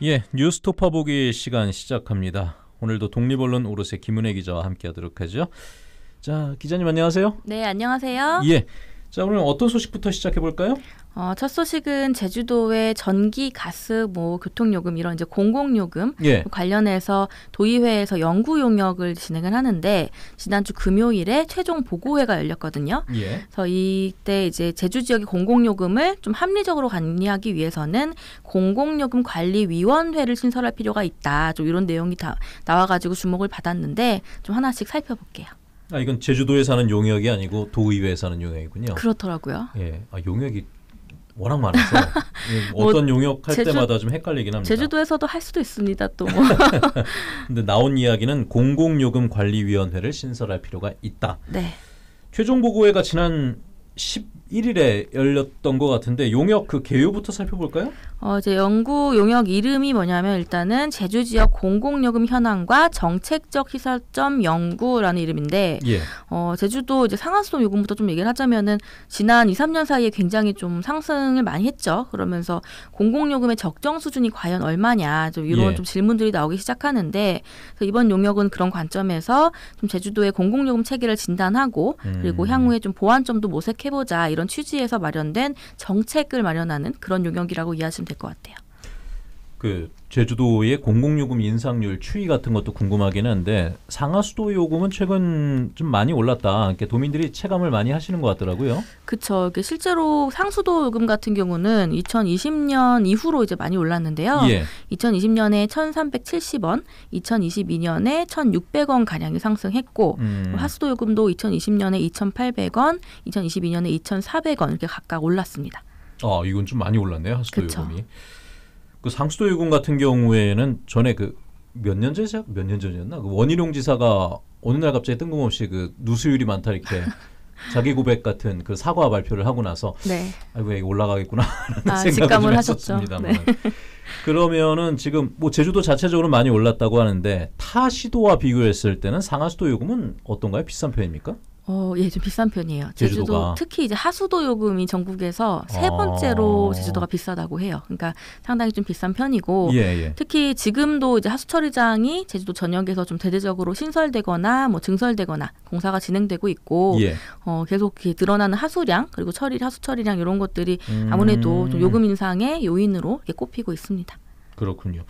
예, 뉴스토퍼 보기 시간 시작합니다. 오늘도 독립언론 오롯의 김은혜 기자와 함께하도록 하죠. 자, 기자님 안녕하세요. 네, 안녕하세요. 예, 자, 오늘 어떤 소식부터 시작해 볼까요? 어, 첫 소식은 제주도의 전기, 가스, 뭐 교통요금 이런 이제 공공요금 예. 관련해서 도의회에서 연구 용역을 진행을 하는데 지난주 금요일에 최종 보고회가 열렸거든요. 예. 그래서 이때 이제 제주 지역의 공공요금을 좀 합리적으로 관리하기 위해서는 공공요금 관리위원회를 신설할 필요가 있다. 좀 이런 내용이 다 나와가지고 주목을 받았는데 좀 하나씩 살펴볼게요. 아 이건 제주도에 사는 용역이 아니고 도의회에 사는 용역이군요. 그렇더라고요. 예, 아, 용역이 워낙 많아서 예, 뭐 어떤 용역 할 제주, 때마다 좀 헷갈리긴 합니다. 제주도에서도 할 수도 있습니다. 또. 뭐. 근데 나온 이야기는 공공요금 관리위원회를 신설할 필요가 있다. 네. 최종 보고회가 지난 11일에 열렸던 것 같은데 용역 그 개요부터 살펴볼까요? 어, 이제 연구 용역 이름이 뭐냐면 일단은 제주 지역 공공요금 현황과 정책적 시사점 연구라는 이름인데 예. 어, 제주도 이제 상하수도 요금부터 좀 얘기를 하자면은 지난 2, 3년 사이에 굉장히 좀 상승을 많이 했죠. 그러면서 공공요금의 적정 수준이 과연 얼마냐 좀 이런 예. 좀 질문들이 나오기 시작하는데 그래서 이번 용역은 그런 관점에서 좀 제주도의 공공요금 체계를 진단하고 음. 그리고 향후에 좀 보완점도 모색해보자 이런 취지에서 마련된 정책을 마련하는 그런 용역이라고 이해하시면 될것 같아요. 그 제주도의 공공요금 인상률 추이 같은 것도 궁금하긴 한데 상하 수도 요금은 최근 좀 많이 올랐다. 이렇게 도민들이 체감을 많이 하시는 것 같더라고요. 그렇죠. 실제로 상수도 요금 같은 경우는 2020년 이후로 이제 많이 올랐는데요. 예. 2020년에 1,370원, 2022년에 1,600원 가량이 상승했고 음. 하수도 요금도 2020년에 2,800원, 2022년에 2,400원 이렇게 각각 올랐습니다. 아 이건 좀 많이 올랐네요. 하수도 그쵸. 요금이. 그 상수도 요금 같은 경우에는 전에 그 몇 년 전이죠? 몇년 전이었나? 그 원희룡 지사가 어느 날 갑자기 뜬금없이 그 누수율이 많다 이렇게 자기 고백 같은 그 사과 발표를 하고 나서 네. 아이고 이거 올라가겠구나 아, 라는 아, 생각을 하셨습니다. 네. 그러면은 지금 뭐 제주도 자체적으로 많이 올랐다고 하는데 타 시도와 비교했을 때는 상하수도 요금은 어떤가요? 비싼 편입니까? 어, 예, 좀 비싼 편이에요. 제주도 특히 이제 하수도 요금이 전국에서 세 아. 번째로 아. 제주도가 비싸다고 해요. 그러니까 상당히 좀 비싼 편이고 예, 예. 특히 지금도 이제 하수 처리장이 제주도 전역에서 좀 대대적으로 신설되거나 뭐 증설되거나 공사가 진행되고 있고 예. 어, 계속 이렇게 늘어나는 하수량 그리고 처리 하수 처리량 이런 것들이 음. 아무래도 좀 요금 인상의 요인으로 꼽히고 있습니다. 그렇군요.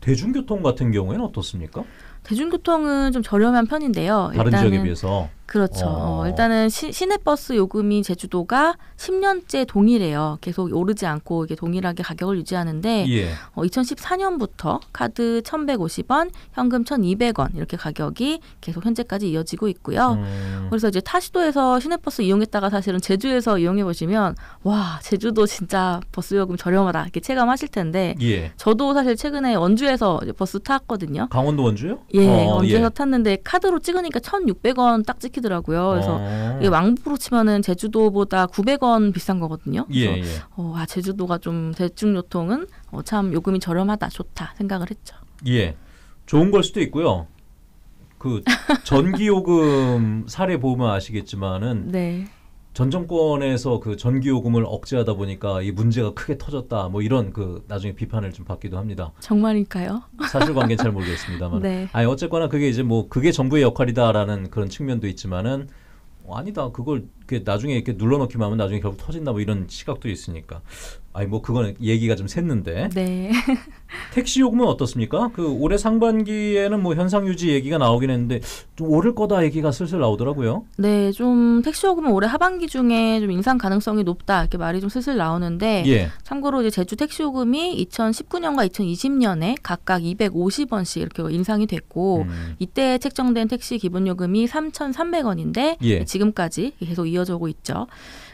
대중교통 같은 경우에는 어떻습니까? 대중교통은 좀 저렴한 편인데요. 다른 지역에 비해서 그렇죠. 어. 어. 일단은 시, 시내버스 요금이 제주도가 10년째 동일해요. 계속 오르지 않고 이게 동일하게 가격을 유지하는데 예. 어, 2014년부터 카드 1,150원, 현금 1,200원 이렇게 가격이 계속 현재까지 이어지고 있고요. 음. 그래서 이제 타시도에서 시내버스 이용했다가 사실은 제주에서 이용해 보시면 와 제주도 진짜 버스 요금 저렴하다 이렇게 체감하실 텐데 예. 저도 사실 최근에 원주에서 버스 탔거든요. 강원도 원주요? 예, 어, 언제나 예. 탔는데 카드로 찍으니까 1,600원 딱 찍히더라고요. 그래서 어. 이게 왕부로 치면은 제주도보다 900원 비싼 거거든요. 예, 그래서 예. 어, 아 제주도가 좀 대중 교통은 어, 참 요금이 저렴하다, 좋다 생각을 했죠. 예, 좋은 걸 수도 있고요. 그 전기 요금 사례 보면 아시겠지만은 네. 전 정권에서 그 전기요금을 억제하다 보니까 이 문제가 크게 터졌다 뭐 이런 그 나중에 비판을 좀 받기도 합니다. 정말일까요? 사실관계 잘 모르겠습니다만, 네. 아니 어쨌거나 그게 이제 뭐 그게 정부의 역할이다라는 그런 측면도 있지만은 어, 아니다 그걸 나중에 이렇게 눌러놓기만 하면 나중에 결국 터진다 뭐 이런 시각도 있으니까. 아니 뭐그거는 얘기가 좀 샜는데. 네. 택시 요금은 어떻습니까? 그 올해 상반기에는 뭐 현상 유지 얘기가 나오긴 했는데 좀 오를 거다 얘기가 슬슬 나오더라고요. 네, 좀 택시 요금은 올해 하반기 중에 좀 인상 가능성이 높다 이렇게 말이 좀 슬슬 나오는데 예. 참고로 이제 제주 택시 요금이 2019년과 2020년에 각각 250원씩 이렇게 인상이 됐고 음. 이때 책정된 택시 기본 요금이 3,300원인데 예. 지금까지 계속 이어져 오고 있죠.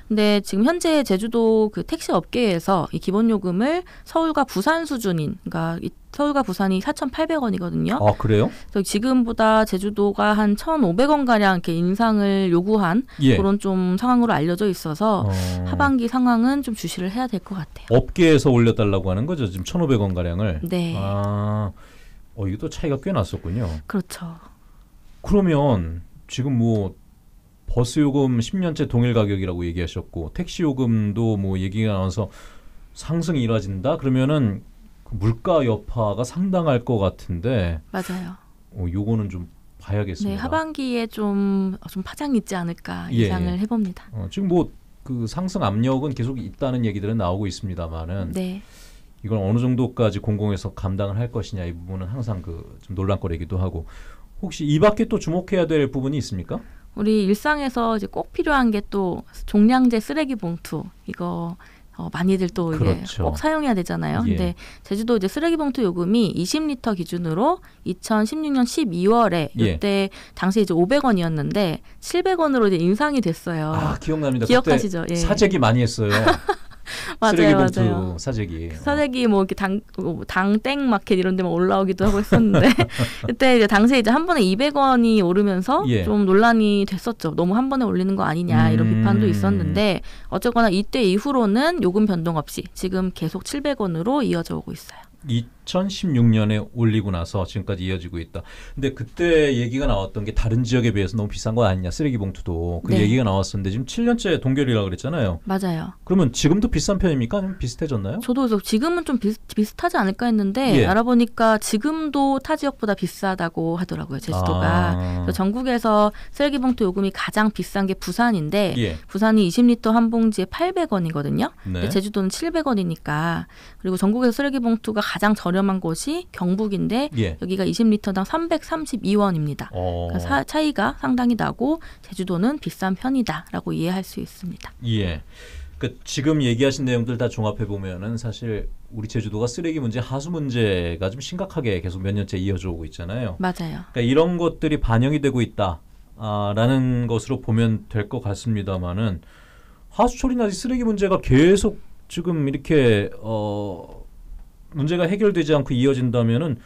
근데 지금 현재 제주도 그 택시 업계에서 이 기본 요금을 서울과 부산 수준인 그러니까 서울과 부산이 사천팔백 원이거든요아 그래요? 그래서 지금보다 제주도가 한 천오백 원 가량 이렇게 인상을 요구한 예. 그런 좀 상황으로 알려져 있어서 어... 하반기 상황은 좀 주시를 해야 될 것 같아요. 업계에서 올려달라고 하는 거죠 지금 천오백 원 가량을. 네. 아, 어 이것도 차이가 꽤 났었군요. 그렇죠. 그러면 지금 뭐 버스 요금 10년째 동일 가격이라고 얘기하셨고 택시 요금도 뭐 얘기가 나와서 상승이 이뤄진다 그러면은 그 물가 여파가 상당할 것 같은데 맞아요. 어, 요거는 좀 봐야겠습니다. 네, 하반기에 좀, 어, 좀파장 있지 않을까 예, 예상을 예. 해봅니다. 어, 지금 뭐 그 상승 압력은 계속 있다는 얘기들은 나오고 있습니다만은 네. 이걸 어느 정도까지 공공에서 감당을 할 것이냐 이 부분은 항상 그 좀 논란거리기도 하고 혹시 이 밖에 또 주목해야 될 부분이 있습니까? 우리 일상에서 이제 꼭 필요한 게 또 종량제 쓰레기 봉투 이거 어, 많이들 또 이게 그렇죠. 꼭 사용해야 되잖아요. 예. 근데 제주도 이제 쓰레기 봉투 요금이 20리터 기준으로 2016년 12월에 예. 이때 당시 이제 500원이었는데 700원으로 이제 인상이 됐어요. 아 기억납니다. 기억하시죠? 예. 사재기 많이 했어요. 맞아요, 쓰레기 봉투 맞아요. 사재기. 그 어. 사재기 뭐 이렇게 당 뭐 당땡 마켓 이런 데만 올라오기도 하고 했었는데 그때 이제 당시에 이제 한 번에 200원이 오르면서 예. 좀 논란이 됐었죠. 너무 한 번에 올리는 거 아니냐 이런 음. 비판도 있었는데 어쨌거나 이때 이후로는 요금 변동 없이 지금 계속 700원으로 이어져 오고 있어요. 이 2016년에 올리고 나서 지금까지 이어지고 있다. 근데 그때 얘기가 나왔던 게 다른 지역에 비해서 너무 비싼 거 아니냐 쓰레기 봉투도 그 네. 얘기가 나왔었는데 지금 7년째 동결이라 고 그랬잖아요. 맞아요. 그러면 지금도 비싼 편입니까? 아니면 비슷해졌나요? 저도 그래서 지금은 좀 비슷, 비슷하지 않을까 했는데 예. 알아보니까 지금도 타 지역보다 비싸다고 하더라고요 제주도가. 아. 전국에서 쓰레기 봉투 요금이 가장 비싼 게 부산인데 예. 부산이 20리터 한 봉지에 800원이거든요. 네. 제주도는 700원이니까 그리고 전국에서 쓰레기 봉투가 가장 저렴 저렴한 곳이 경북인데 예. 여기가 20리터당 332원입니다. 어. 그러니까 사, 차이가 상당히 나고 제주도는 비싼 편이다라고 이해할 수 있습니다. 예. 그 지금 얘기하신 내용들 다 종합해 보면은 사실 우리 제주도가 쓰레기 문제, 하수 문제가 좀 심각하게 계속 몇 년째 이어져 오고 있잖아요. 맞아요. 그러니까 이런 것들이 반영이 되고 있다라는 아, 것으로 보면 될 것 같습니다만은 하수 처리나 쓰레기 문제가 계속 지금 이렇게 어 문제가 해결되지 않고 이어진다면은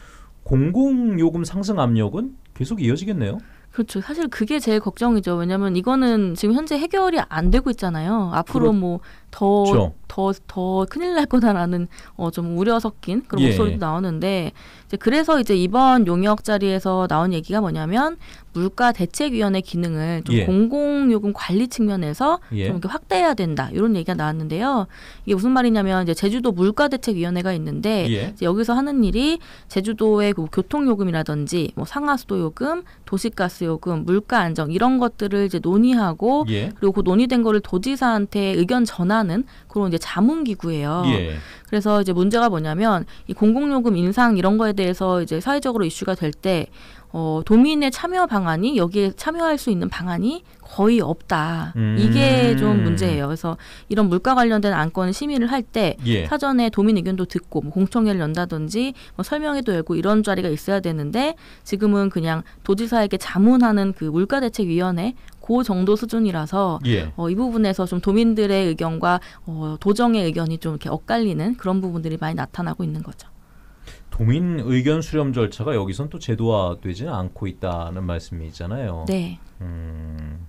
공공요금 상승 압력은 계속 이어지겠네요. 그렇죠. 사실 그게 제일 걱정이죠. 왜냐하면 이거는 지금 현재 해결이 안 되고 있잖아요. 앞으로 그렇... 뭐 더더더 큰일 날 거다라는 어, 좀 우려 섞인 그런 예. 목소리도 나오는데 이제 그래서 이제 이번 용역 자리에서 나온 얘기가 뭐냐면 물가 대책위원회 기능을 좀 예. 공공요금 관리 측면에서 예. 좀 이렇게 확대해야 된다 이런 얘기가 나왔는데요. 이게 무슨 말이냐면 이제 제주도 물가 대책위원회가 있는데 예. 여기서 하는 일이 제주도의 그 교통요금이라든지 뭐 상하수도 요금, 도시가스 요금, 물가 안정 이런 것들을 이제 논의하고 예. 그리고 그 논의된 거를 도지사한테 의견 전환 하는 그런 이제 자문 기구예요. 예. 그래서 이제 문제가 뭐냐면 이 공공요금 인상 이런 거에 대해서 이제 사회적으로 이슈가 될때 어, 도민의 참여 방안이 여기에 참여할 수 있는 방안이 거의 없다. 음. 이게 좀 문제예요. 그래서 이런 물가 관련된 안건 심의를 할때 예. 사전에 도민 의견도 듣고 뭐 공청회를 연다든지 뭐 설명회도 열고 이런 자리가 있어야 되는데 지금은 그냥 도지사에게 자문하는 그 물가대책위원회 그 정도 수준이라서 예. 어, 이 부분에서 좀 도민들의 의견과 어, 도정의 의견이 좀 이렇게 엇갈리는 그런 부분들이 많이 나타나고 있는 거죠. 도민 의견 수렴 절차가 여기선 또 제도화되지는 않고 있다는 말씀이 있잖아요. 네. 음,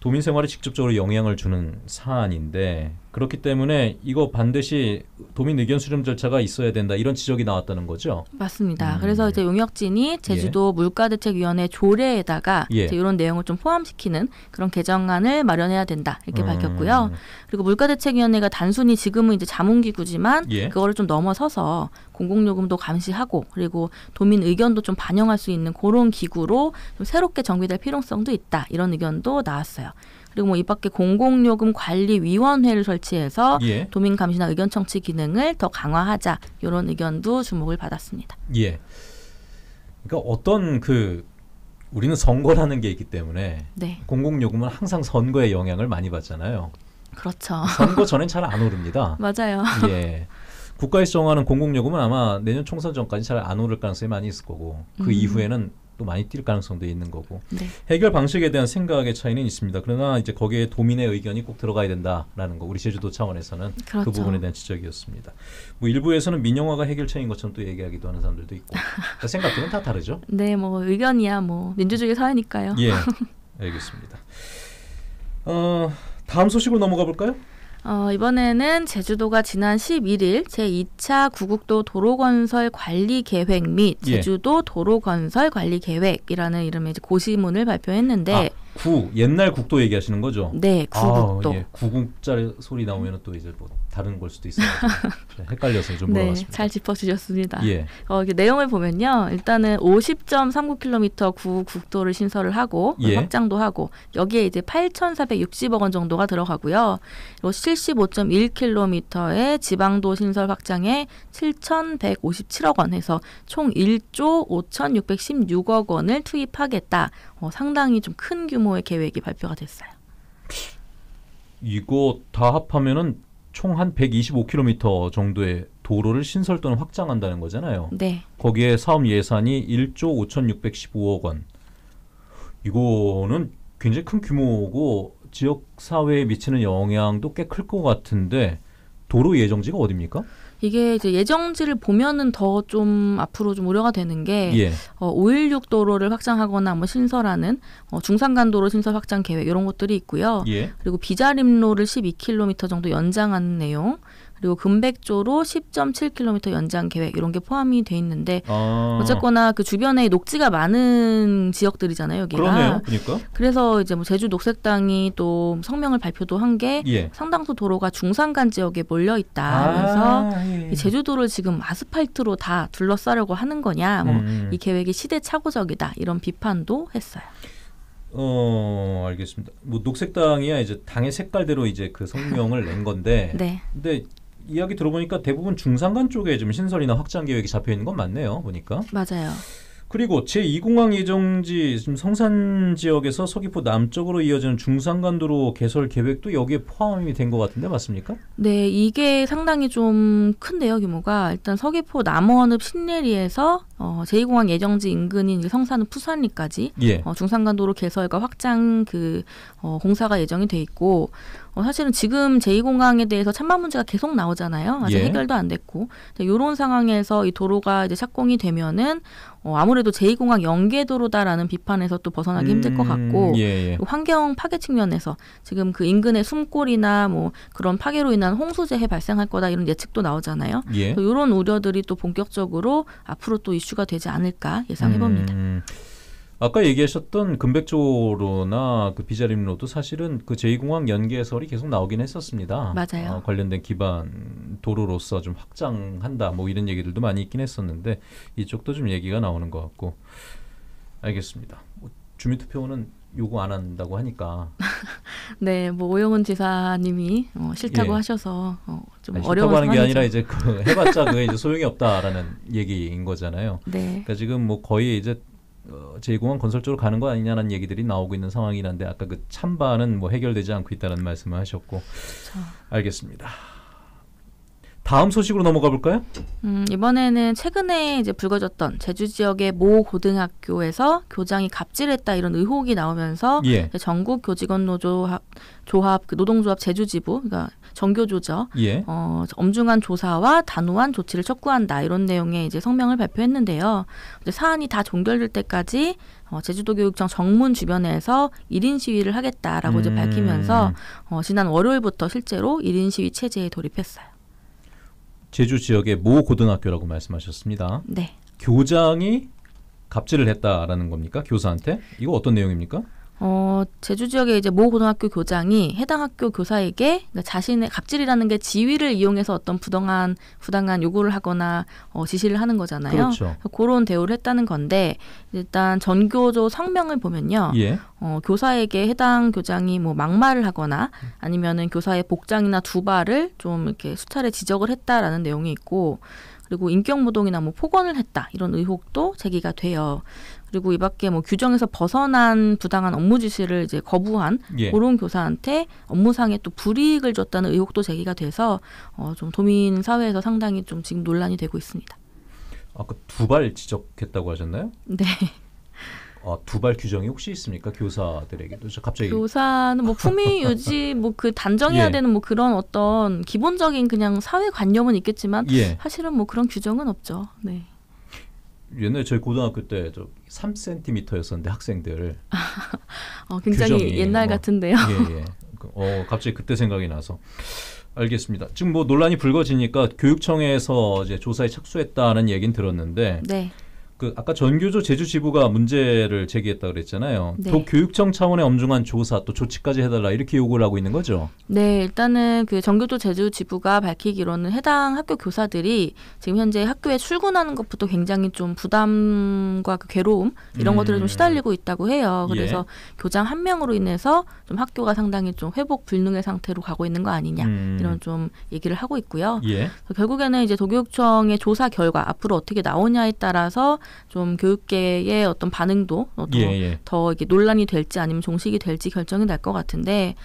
도민 생활에 직접적으로 영향을 주는 사안인데 그렇기 때문에 이거 반드시 도민 의견 수렴 절차가 있어야 된다 이런 지적이 나왔다는 거죠. 맞습니다. 음. 그래서 이제 용역진이 제주도 예. 물가대책위원회 조례에다가 예. 이런 내용을 좀 포함시키는 그런 개정안을 마련해야 된다 이렇게 음. 밝혔고요. 그리고 물가대책위원회가 단순히 지금은 이제 자문기구지만 예. 그거를 좀 넘어서서 공공요금도 감시하고 그리고 도민 의견도 좀 반영할 수 있는 그런 기구로 좀 새롭게 정비될 필요성도 있다 이런 의견도 나왔어요. 그리고 뭐 이밖에 공공요금 관리위원회를 설치해서 예. 도민 감시나 의견 청취 기능을 더 강화하자 이런 의견도 주목을 받았습니다. 예. 그러니까 어떤 그 우리는 선거라는 게 있기 때문에 네. 공공요금은 항상 선거에 영향을 많이 받잖아요. 그렇죠. 선거 전엔 잘안 오릅니다. 맞아요. 예. 국가에서 정하는 공공요금은 아마 내년 총선 전까지 잘 안 오를 가능성이 많이 있을 거고 그 음. 이후에는 또 많이 뛸 가능성도 있는 거고 네. 해결 방식에 대한 생각의 차이는 있습니다. 그러나 이제 거기에 도민의 의견이 꼭 들어가야 된다라는 거 우리 제주도 차원에서는 그 그렇죠. 그 부분에 대한 지적이었습니다. 뭐 일부에서는 민영화가 해결책인 것처럼 또 얘기하기도 하는 사람들도 있고 그러니까 생각들은 다 다르죠. 네, 뭐 의견이야 뭐 민주주의 사회니까요. 예, 알겠습니다. 어, 다음 소식으로 넘어가 볼까요? 어, 이번에는 제주도가 지난 11일 제2차 구국도 도로건설 관리 계획 및 예. 제주도 예. 도로건설 관리 계획이라는 이름의 고시문을 발표했는데 아, 구 옛날 국도 얘기하시는 거죠? 네, 아, 구국도. 아, 예. 구국자 소리 나오면 또 이제 뭐 다른 걸 수도 있어요. 네, 헷갈려서 좀 물어봤습니다. 네, 잘 짚어주셨습니다. 예. 어, 내용을 보면요. 일단은 50.39km 구 국도를 신설을 하고 예. 확장도 하고 여기에 이제 8,460억 원 정도가 들어가고요. 그리고 75.1km의 지방도 신설 확장에 7,157억 원 해서 총 1조 5,616억 원을 투입하겠다. 어, 상당히 좀 큰 규모의 계획이 발표가 됐어요. 이거 다 합하면은 총한 125km 정도의 도로를 신설 또는 확장한다는 거잖아요. 네. 거기에 사업 예산이 1조 5,615억 원. 이거는 굉장히 큰 규모고 지역 사회에 미치는 영향도 꽤 클 것 같은데 도로 예정지가 어디입니까? 이게 이제 예정지를 보면은 더 좀 앞으로 좀 우려가 되는 게 예. 어, 516 도로를 확장하거나 뭐 신설하는 어, 중산간도로 신설 확장 계획 이런 것들이 있고요. 예. 그리고 비자림로를 12km 정도 연장하는 내용. 그리고 금백조로 10.7km 연장 계획 이런 게 포함이 돼 있는데 아. 어쨌거나 그 주변에 녹지가 많은 지역들이잖아요 여기가 그러네요 그러니까 그래서 이제 뭐 제주 녹색당이 또 성명을 발표도 한게 예. 상당수 도로가 중산간 지역에 몰려 있다 그래서 아, 예. 제주도를 지금 아스팔트로 다 둘러싸려고 하는 거냐 뭐이 음, 음. 계획이 시대착오적이다 이런 비판도 했어요. 어 알겠습니다. 뭐 녹색당이야 이제 당의 색깔대로 이제 그 성명을 낸 건데. 네. 근데 이야기 들어보니까 대부분 중산간 쪽에 좀 신설이나 확장 계획이 잡혀 있는 건 맞네요. 보니까. 맞아요. 그리고 제2공항 예정지 지금 성산 지역에서 서귀포 남쪽으로 이어지는 중산간도로 개설 계획도 여기에 포함이 된 것 같은데 맞습니까? 네, 이게 상당히 좀 큰데요 규모가 일단 서귀포 남원읍 신내리에서 어, 제2공항 예정지 인근인 성산읍 푸산리까지 예. 어, 중산간도로 개설과 확장 그 어, 공사가 예정이 돼 있고 어, 사실은 지금 제2공항에 대해서 찬반 문제가 계속 나오잖아요. 아직 예. 해결도 안 됐고. 이런 상황에서 이 도로가 이제 착공이 되면은 어, 아무래도 제2공항 연계도로다라는 비판에서 또 벗어나기 음, 힘들 것 음, 같고 예, 예. 그 환경 파괴 측면에서 지금 그 인근의 숨골이나 뭐 그런 파괴로 인한 홍수재해 발생할 거다 이런 예측도 나오잖아요. 예. 이런 우려들이 또 본격적으로 앞으로 또 이슈가 되지 않을까 예상해봅니다. 음. 음. 아까 얘기하셨던 금백조로나 그 비자림로도 사실은 그 제2공항 연계설이 계속 나오긴 했었습니다. 맞아요. 어, 관련된 기반 도로로서 좀 확장한다 뭐 이런 얘기들도 많이 있긴 했었는데 이쪽도 좀 얘기가 나오는 것 같고 알겠습니다. 뭐 주민투표는 요구 안 한다고 하니까. 네, 뭐 오영훈 지사님이 어, 싫다고 예. 하셔서 어, 좀 아니, 어려운 하는 게 아니라 이제 그 해봤자 그게 이제 소용이 없다라는 얘기인 거잖아요. 네. 그러니까 지금 뭐 거의 이제 어, 제공한 건설 적으로 가는 거 아니냐는 얘기들이 나오고 있는 상황이긴 한데 아까 그 찬반은 뭐 해결되지 않고 있다는 말씀을 하셨고 자. 알겠습니다. 다음 소식으로 넘어가 볼까요? 음, 이번에는 최근에 이제 불거졌던 제주 지역의 모 고등학교에서 교장이 갑질했다 이런 의혹이 나오면서 예. 전국 교직원 노조 조합 그 노동조합 제주지부 그러니까 정교조죠. 예. 어, 엄중한 조사와 단호한 조치를 촉구한다 이런 내용의 이제 성명을 발표했는데요. 이제 사안이 다 종결될 때까지 어, 제주도교육청 정문 주변에서 1인 시위를 하겠다라고 음. 이제 밝히면서 어, 지난 월요일부터 실제로 1인 시위 체제에 돌입했어요. 제주 지역의 모 고등학교라고 말씀하셨습니다. 네. 교장이 갑질을 했다라는 겁니까? 교사한테? 이거 어떤 내용입니까? 어, 제주 지역의 이제 모 고등학교 교장이 해당 학교 교사에게 그러니까 자신의 갑질이라는 게 지위를 이용해서 어떤 부당한 부당한 요구를 하거나 어, 지시를 하는 거잖아요. 그렇죠. 그러니까 그런 대우를 했다는 건데 일단 전교조 성명을 보면요. 예. 어, 교사에게 해당 교장이 뭐 막말을 하거나 아니면은 교사의 복장이나 두발을 좀 이렇게 수차례 지적을 했다라는 내용이 있고 그리고 인격모독이나 뭐 폭언을 했다 이런 의혹도 제기가 돼요. 그리고 이 밖에 뭐 규정에서 벗어난 부당한 업무 지시를 이제 거부한 예. 그런 교사한테 업무상에 또 불이익을 줬다는 의혹도 제기가 돼서 어, 좀 도민 사회에서 상당히 좀 지금 논란이 되고 있습니다. 아까 두발 지적했다고 하셨나요? 네. 아, 두발 규정이 혹시 있습니까? 교사들에게도 저 갑자기 교사는 뭐 품위 유지 뭐 그 단정해야 예. 되는 뭐 그런 어떤 기본적인 그냥 사회 관념은 있겠지만 예. 사실은 뭐 그런 규정은 없죠. 네. 옛날 저희 고등학교 때저 3cm였었는데 학생들. 어, 굉장히 규정이, 옛날 뭐, 같은데요. 예, 예. 그, 어, 갑자기 그때 생각이 나서. 알겠습니다. 지금 뭐 논란이 불거지니까 교육청에서 이제 조사에 착수했다는 얘기는 들었는데 네. 그 아까 전교조 제주지부가 문제를 제기했다 고 그랬잖아요. 네. 또 교육청 차원의 엄중한 조사 또 조치까지 해달라 이렇게 요구를 하고 있는 거죠. 네, 일단은 그 전교조 제주지부가 밝히기로는 해당 학교 교사들이 지금 현재 학교에 출근하는 것부터 굉장히 좀 부담과 그 괴로움 이런 음. 것들을 좀 시달리고 있다고 해요. 예. 그래서 예. 교장 한 명으로 인해서 좀 학교가 상당히 좀 회복 불능의 상태로 가고 있는 거 아니냐 음. 이런 좀 얘기를 하고 있고요. 예. 결국에는 이제 도교육청의 조사 결과 앞으로 어떻게 나오냐에 따라서 좀 교육계의 어떤 반응도 어, 더, 예, 예. 더 이게 논란이 될지 아니면 종식이 될지 결정이 날 것 같은데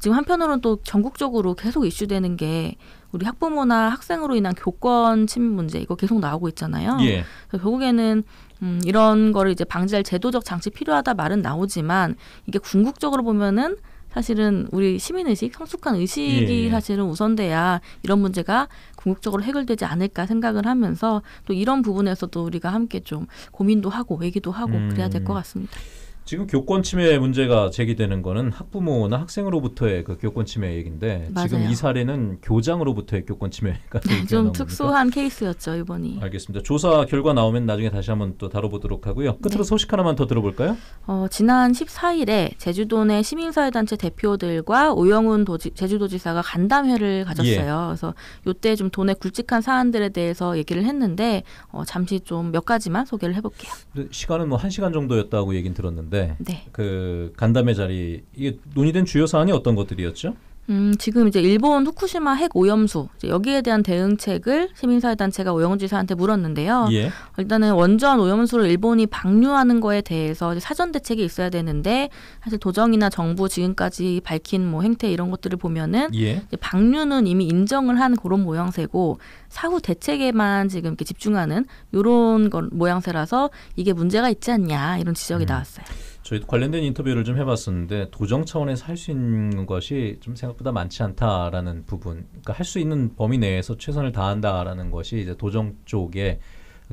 지금 한편으로는 또 전국적으로 계속 이슈되는 게 우리 학부모나 학생으로 인한 교권 침입 문제 이거 계속 나오고 있잖아요. 예. 결국에는 음, 이런 거를 이제 방지할 제도적 장치 필요하다 말은 나오지만 이게 궁극적으로 보면은 사실은 우리 시민의식, 성숙한 의식이 예, 예. 사실은 우선돼야 이런 문제가 궁극적으로 해결되지 않을까 생각을 하면서 또 이런 부분에서도 우리가 함께 좀 고민도 하고 얘기도 하고 음. 그래야 될 것 같습니다. 지금 교권 침해 문제가 제기되는 거는 학부모나 학생으로부터의 그 교권 침해 얘기인데 맞아요. 지금 이 사례는 교장으로부터의 교권 침해가 좀 특수한 겁니까? 케이스였죠 이번이. 알겠습니다. 조사 결과 나오면 나중에 다시 한번 또 다뤄보도록 하고요. 끝으로 네. 소식 하나만 더 들어볼까요? 어, 지난 14일에 제주도 내 시민사회단체 대표들과 오영훈 도지, 제주도지사가 간담회를 가졌어요. 예. 그래서 이때 좀 돈의 굵직한 사안들에 대해서 얘기를 했는데 어, 잠시 좀 몇 가지만 소개를 해볼게요. 시간은 뭐 한 시간 정도였다고 얘기는 들었는데. 있 네. 네. 그 간담회 자리 이게 논의된 주요 사안이 어떤 것들이었죠? 음, 지금 이제 일본 후쿠시마 핵 오염수 여기에 대한 대응책을 시민사회단체가 오영지사한테 물었는데요. 예. 일단은 원전 오염수를 일본이 방류하는 거에 대해서 사전 대책이 있어야 되는데 사실 도정이나 정부 지금까지 밝힌 뭐 행태 이런 것들을 보면은 예. 방류는 이미 인정을 한 그런 모양새고 사후 대책에만 지금 이렇게 집중하는 이런 모양새라서 이게 문제가 있지 않냐 이런 지적이 음. 나왔어요. 저희 관련된 인터뷰를 좀 해봤었는데 도정 차원에서 할 수 있는 것이 좀 생각보다 많지 않다라는 부분, 그러니까 할 수 있는 범위 내에서 최선을 다한다라는 것이 이제 도정 쪽의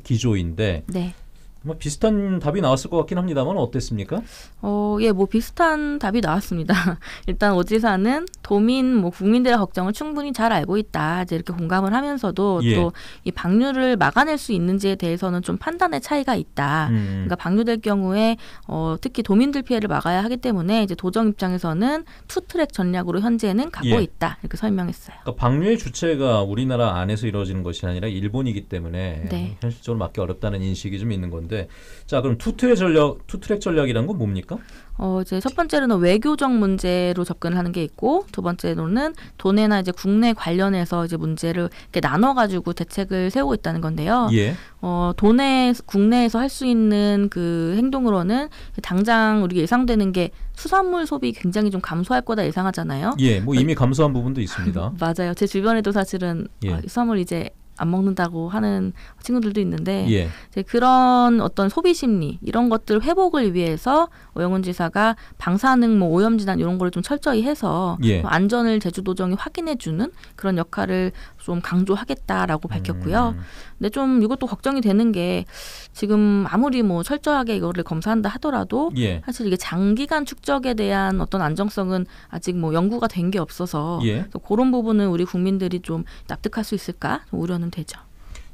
기조인데 네. 뭐 비슷한 답이 나왔을 것 같긴 합니다만 어땠습니까? 어, 예, 뭐 비슷한 답이 나왔습니다. 일단 오지사는 도민, 뭐 국민들의 걱정을 충분히 잘 알고 있다. 이제 이렇게 공감을 하면서도 예. 또이 방류를 막아낼 수 있는지에 대해서는 좀 판단의 차이가 있다. 음. 그러니까 방류될 경우에 어, 특히 도민들 피해를 막아야 하기 때문에 이제 도정 입장에서는 투트랙 전략으로 현재는 가고 예. 있다. 이렇게 설명했어요. 그러니까 방류의 주체가 우리나라 안에서 이루어지는 것이 아니라 일본이기 때문에 네. 현실적으로 막기 어렵다는 인식이 좀 있는 건데. 있는데 네. 자 그럼 투트랙 전략 투트랙 전략이란 건 뭡니까? 어, 이제 첫 번째로는 외교적 문제로 접근을 하는 게 있고 두 번째로는 돈해나 이제 국내 관련해서 이제 문제를 이렇게 나눠 가지고 대책을 세우고 있다는 건데요. 예. 어, 돈에 국내에서 할 수 있는 그 행동으로는 당장 우리가 예상되는 게 수산물 소비 굉장히 좀 감소할 거다 예상하잖아요. 예, 뭐 이미 감소한 부분도 있습니다. 맞아요. 제 주변에도 사실은 예. 어, 수산물 이제 안 먹는다고 하는 친구들도 있는데 예. 이제 그런 어떤 소비 심리 이런 것들 회복을 위해서 오영훈 지사가 방사능 뭐 오염 진단 이런 거를 좀 철저히 해서 예. 뭐 안전을 제주도정이 확인해 주는 그런 역할을 좀 강조하겠다라고 밝혔고요. 음. 근데 좀 이것도 걱정이 되는 게 지금 아무리 뭐 철저하게 이거를 검사한다 하더라도 예. 사실 이게 장기간 축적에 대한 어떤 안정성은 아직 뭐 연구가 된 게 없어서 예. 그런 부분은 우리 국민들이 좀 납득할 수 있을까 우려는 되죠.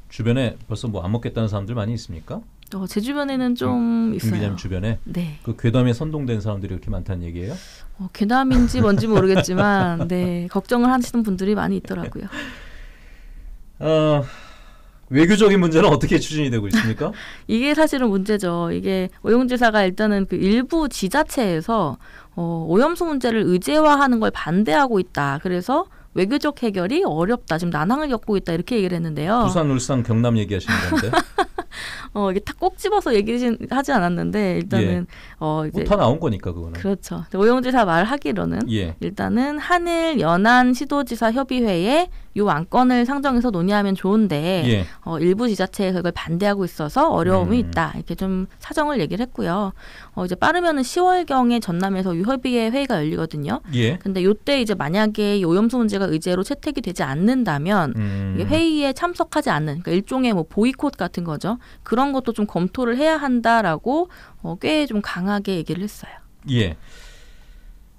주변에 벌써 뭐 안 먹겠다는 사람들 많이 있습니까? 어, 제 주변에는 좀 음, 있어요. 김기자 주변에 네. 그 괴담에 선동된 사람들이 그렇게 많다는 얘기예요? 어, 괴담인지 뭔지 모르겠지만 네 걱정을 하시는 분들이 많이 있더라고요. 어, 외교적인 문제는 어떻게 추진이 되고 있습니까? 이게 사실은 문제죠. 이게 오용지사가 일단은 그 일부 지자체에서 어, 오염수 문제를 의제화하는 걸 반대하고 있다. 그래서 외교적 해결이 어렵다. 지금 난항을 겪고 있다. 이렇게 얘기를 했는데요. 부산, 울산, 경남 얘기하시는 건데. 어, 이게 탁꼭 집어서 얘기하지 않았는데 일단은 예. 어 뭐 이제 터 나온 거니까 그거는 그렇죠. 오영지사 말하기로는 예. 일단은 한일 연안 시도지사 협의회에 요 안건을 상정해서 논의하면 좋은데 예. 어, 일부 지자체에서 이걸 반대하고 있어서 어려움이 음. 있다 이렇게 좀 사정을 얘기를 했고요. 어, 이제 빠르면은 10월 경에 전남에서 유협의회 회의가 열리거든요. 예. 근데 요때 이제 만약에 오염수 문제가 의제로 채택이 되지 않는다면 음. 회의에 참석하지 않는 그러니까 일종의 뭐 보이콧 같은 거죠. 그런 그런 것도 좀 검토를 해야 한다라고 어, 꽤좀 강하게 얘기를 했어요. 예.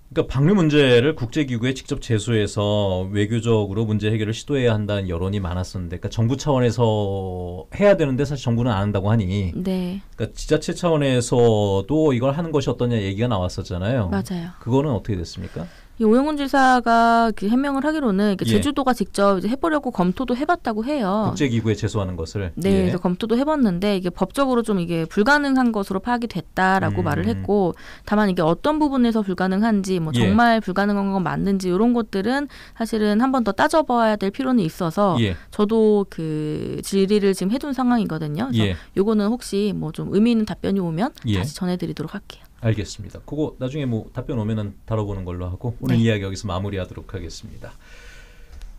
그러니까 방류 문제를 국제기구에 직접 제소해서 외교적으로 문제 해결을 시도해야 한다는 여론이 많았었는데, 그러니까 정부 차원에서 해야 되는데 사실 정부는 안 한다고 하니, 네. 그러니까 지자체 차원에서도 이걸 하는 것이 어떠냐 얘기가 나왔었잖아요. 맞아요. 그거는 어떻게 됐습니까? 이 오영훈 지사가 그 해명을 하기로는 예. 제주도가 직접 이제 해보려고 검토도 해봤다고 해요. 국제기구에 제소하는 것을. 네, 예. 그래서 검토도 해봤는데 이게 법적으로 좀 이게 불가능한 것으로 파악이 됐다라고 음. 말을 했고 다만 이게 어떤 부분에서 불가능한지 뭐 예. 정말 예. 불가능한 건 맞는지 이런 것들은 사실은 한 번 더 따져봐야 될 필요는 있어서 예. 저도 그 질의를 지금 해둔 상황이거든요. 그래서 예. 요거는 혹시 뭐 좀 의미 있는 답변이 오면 다시 전해드리도록 할게요. 알겠습니다. 그거 나중에 뭐 답변 오면은 다뤄보는 걸로 하고 오늘 네. 이야기 여기서 마무리하도록 하겠습니다.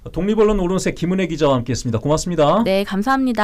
어, 독립언론 오른색 김은혜 기자와 함께했습니다. 고맙습니다. 네, 감사합니다.